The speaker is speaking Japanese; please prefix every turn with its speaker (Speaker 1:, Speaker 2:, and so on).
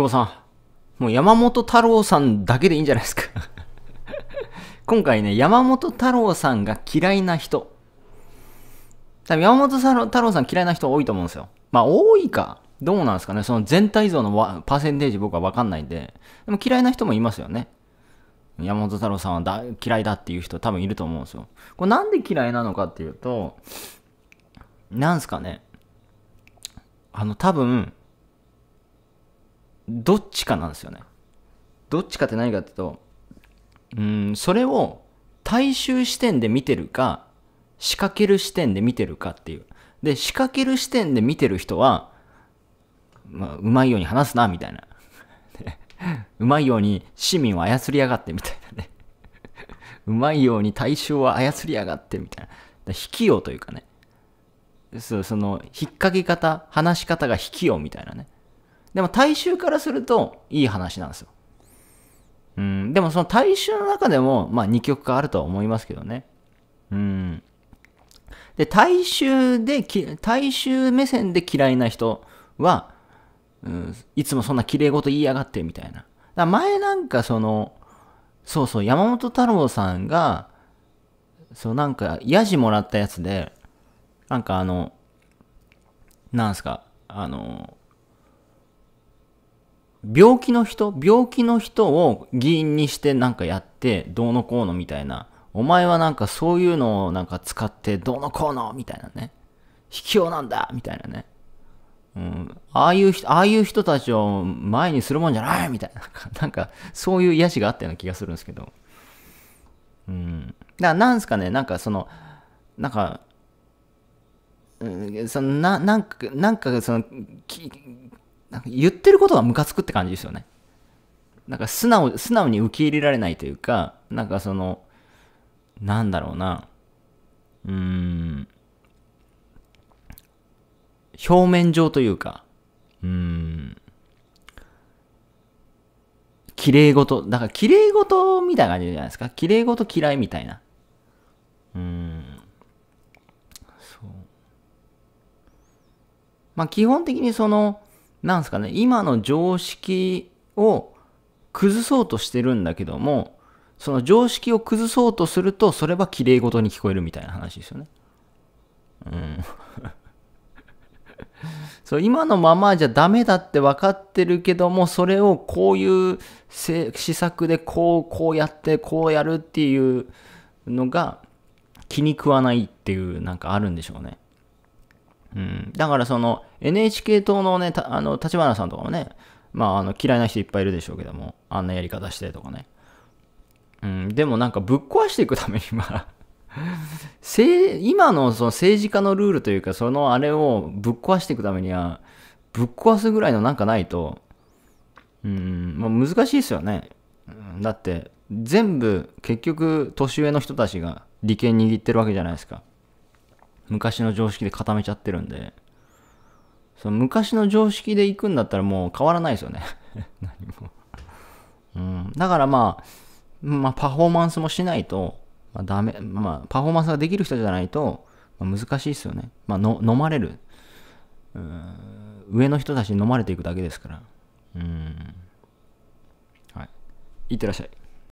Speaker 1: 久保さん。もう山本太郎さんだけでいいんじゃないですか 今回ね、山本太郎さんが嫌いな人。多分山本太郎さん嫌いな人多いと思うんですよ。まあ多いか。どうなんですかね。その全体像のパーセンテージ僕はわかんないんで。でも嫌いな人もいますよね。山本太郎さんはだ嫌いだっていう人多分いると思うんですよ。これなんで嫌いなのかっていうと、なんすかね。あの多分、どっちかなんですよね。どっちかって何かっていうと、うん、それを大衆視点で見てるか、仕掛ける視点で見てるかっていう。で、仕掛ける視点で見てる人は、まあ、うまいように話すな、みたいな。うまいように市民を操りやがって、みたいなね。うまいように大衆を操りやがって、みたいな。卑怯というかね。そう、その、引っ掛け方、話し方が卑怯みたいなね。でも大衆からするといい話なんですよ。うん、でもその大衆の中でも、まあ、二極化あるとは思いますけどね。うん。で、大衆で、大衆目線で嫌いな人は、うん、いつもそんな綺麗事言いやがってみたいな。だ前なんかその、そうそう、山本太郎さんが、そうなんか、ヤジもらったやつで、なんかあの、なんすか、あの、病気の人、病気の人を議員にしてなんかやって、どうのこうのみたいな。お前はなんかそういうのをなんか使って、どうのこうのみたいなね。卑怯なんだみたいなね。うん、ああいう人、ああいう人たちを前にするもんじゃないみたいな。なんか、そういう癒しがあったような気がするんですけど。うん。だからなんすかね、なんかその、なんか、うん、そのななんか、なんかその、なんか言ってることがムカつくって感じですよね。なんか素直、素直に受け入れられないというか、なんかその、なんだろうな、うーん、表面上というか、うーん、綺麗事、だから綺麗事みたいな感じじゃないですか。綺麗事嫌いみたいな。うーん。そう。まあ基本的にその、なんすかね、今の常識を崩そうとしてるんだけども、その常識を崩そうとすると、それは綺麗事に聞こえるみたいな話ですよね。うん。そう今のままじゃダメだって分かってるけどもそれをこういう施策でこうこうやってこうやるっていうのが気に食わないっていうなんかあるんでしょうね。うん、だからその NHK 党のね、あの、立花さんとかもね、まあ、あの嫌いな人いっぱいいるでしょうけども、あんなやり方してとかね。うん、でもなんかぶっ壊していくためには 今のその政治家のルールというか、そのあれをぶっ壊していくためには、ぶっ壊すぐらいのなんかないと、うん、ま難しいですよね。だって、全部結局年上の人たちが利権握ってるわけじゃないですか。昔の常識で固めちゃってるんで、その昔の常識で行くんだったらもう変わらないですよね 何もうん。だからまあ、まあパフォーマンスもしないと、まあダメ、まあパフォーマンスができる人じゃないと、まあ、難しいですよね。まあの飲まれる。うん上の人たちに飲まれていくだけですから。うん。はい。いってらっしゃい。